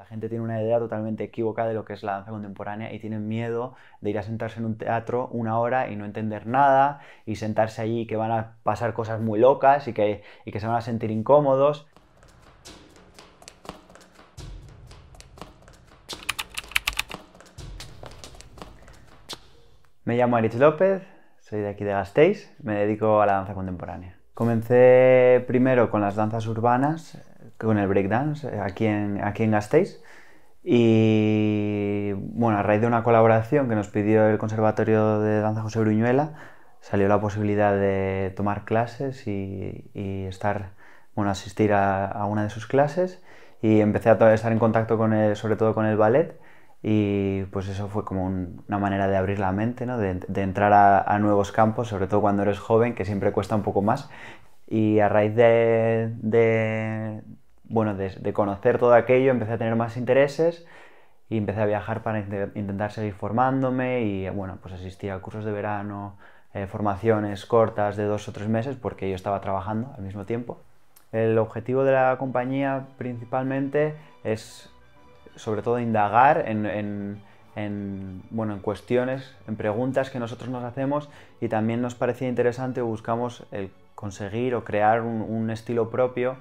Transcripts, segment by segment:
La gente tiene una idea totalmente equivocada de lo que es la danza contemporánea y tienen miedo de ir a sentarse en un teatro una hora y no entender nada y sentarse allí que van a pasar cosas muy locas y que, que se van a sentir incómodos. Me llamo Arich López, soy de aquí de Gasteiz, me dedico a la danza contemporánea. Comencé primero con las danzas urbanas, con el breakdance eh, aquí en, aquí en Gasteiz. Y bueno, a raíz de una colaboración que nos pidió el Conservatorio de Danza José Bruñuela, salió la posibilidad de tomar clases y, estar, bueno, asistir a, una de sus clases. Y empecé a estar en contacto con él sobre todo con el ballet. Y pues eso fue como una manera de abrir la mente, ¿no? de, entrar a, nuevos campos, sobre todo cuando eres joven, que siempre cuesta un poco más. Y a raíz de, bueno, de, conocer todo aquello empecé a tener más intereses y empecé a viajar para intentar seguir formándome y bueno, pues asistía a cursos de verano, eh, formaciones cortas de dos o tres meses porque yo estaba trabajando al mismo tiempo. El objetivo de la compañía principalmente es sobre todo indagar en, bueno, en cuestiones, en preguntas que nosotros nos hacemos y también nos parecía interesante buscamos el conseguir o crear un, estilo propio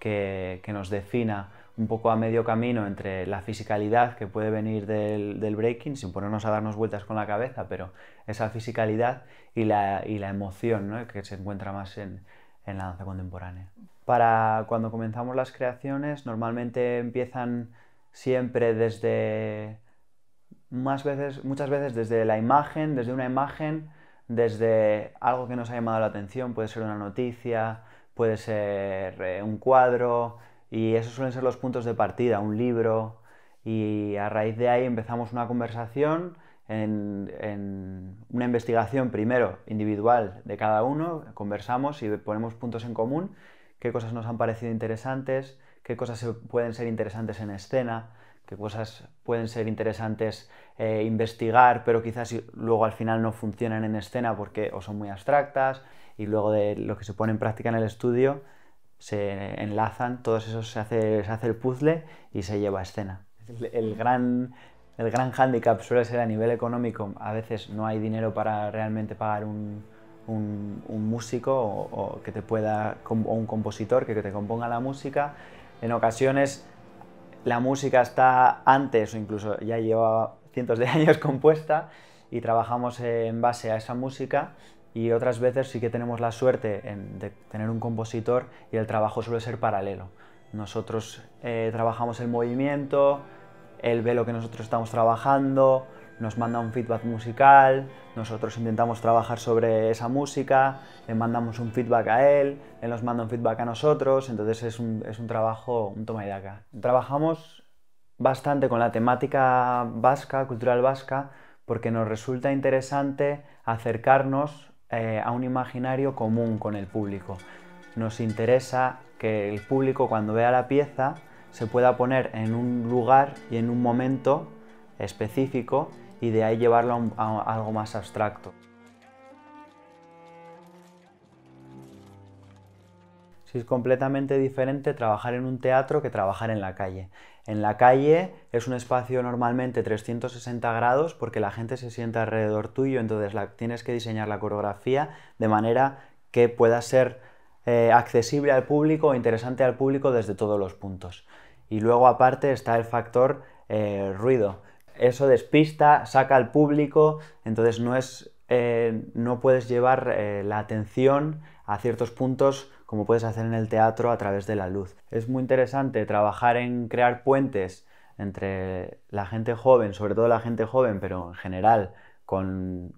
que, nos defina un poco a medio camino entre la fisicalidad que puede venir del, breaking, sin ponernos a darnos vueltas con la cabeza, pero esa fisicalidad y la, emoción que se encuentra más en, la danza contemporánea. Para cuando comenzamos las creaciones, normalmente empiezan siempre desde, veces, muchas veces desde la imagen, desde una imagen desde algo que nos ha llamado la atención, puede ser una noticia, puede ser eh, un cuadro, y esos suelen ser los puntos de partida, un libro, y a raíz de ahí empezamos una conversación, en, una investigación primero individual de cada uno, conversamos y ponemos puntos en común, qué cosas nos han parecido interesantes, qué cosas pueden ser interesantes en escena, que cosas pueden ser interesantes eh, investigar, pero quizás luego al final no funcionan en escena porque o son muy abstractas y luego de lo que se pone en práctica en el estudio se enlazan, todos eso se hace, el puzzle y se lleva a escena. El, gran el gran hándicap suele ser a nivel económico. A veces no hay dinero para realmente pagar un, un, músico o, que te pueda, o un compositor que te componga la música. En ocasiones la música está antes o incluso ya lleva cientos de años compuesta y trabajamos en base a esa música y otras veces sí que tenemos la suerte de tener un compositor y el trabajo suele ser paralelo. Nosotros eh, trabajamos el movimiento, el velo que nosotros estamos trabajando, nos manda un feedback musical, nosotros intentamos trabajar sobre esa música, le mandamos un feedback a él, él nos manda un feedback a nosotros, entonces es un, trabajo, un toma y daca. Trabajamos bastante con la temática vasca, cultural vasca, porque nos resulta interesante acercarnos eh, a un imaginario común con el público. Nos interesa que el público cuando vea la pieza se pueda poner en un lugar y en un momento específico y de ahí llevarlo a, algo más abstracto. Si es completamente diferente trabajar en un teatro que trabajar en la calle. En la calle es un espacio normalmente 360 grados porque la gente se sienta alrededor tuyo, entonces tienes que diseñar la coreografía de manera que pueda ser eh, accesible al público o interesante al público desde todos los puntos. Y luego aparte está el factor eh, ruido eso despista, saca al público, entonces no es. Eh, no puedes llevar eh, la atención a ciertos puntos como puedes hacer en el teatro a través de la luz. Es muy interesante trabajar en crear puentes entre la gente joven, sobre todo la gente joven, pero en general con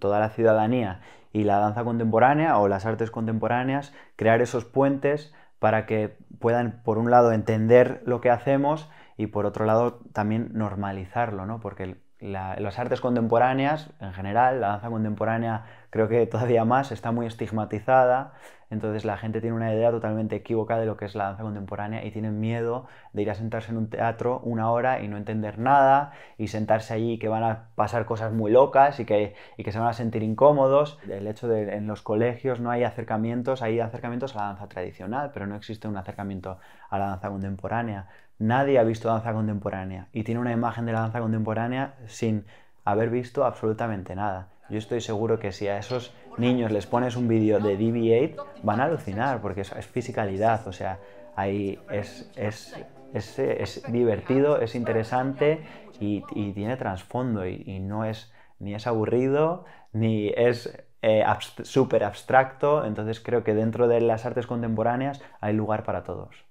toda la ciudadanía y la danza contemporánea o las artes contemporáneas, crear esos puentes para que puedan, por un lado, entender lo que hacemos y, por otro lado, también normalizarlo, ¿no? Porque las artes contemporáneas, en general, la danza contemporánea creo que todavía más está muy estigmatizada entonces la gente tiene una idea totalmente equivocada de lo que es la danza contemporánea y tienen miedo de ir a sentarse en un teatro una hora y no entender nada y sentarse allí que van a pasar cosas muy locas y que, y que se van a sentir incómodos. El hecho de en los colegios no hay acercamientos, hay acercamientos a la danza tradicional, pero no existe un acercamiento a la danza contemporánea. Nadie ha visto danza contemporánea y tiene una imagen de la danza contemporánea sin haber visto absolutamente nada. Yo estoy seguro que si a esos niños les pones un vídeo de dv 8 van a alucinar, porque es, fisicalidad, o sea, ahí es, divertido, es interesante y, tiene trasfondo y, no es ni es aburrido, ni es eh, súper abstracto, entonces creo que dentro de las artes contemporáneas hay lugar para todos.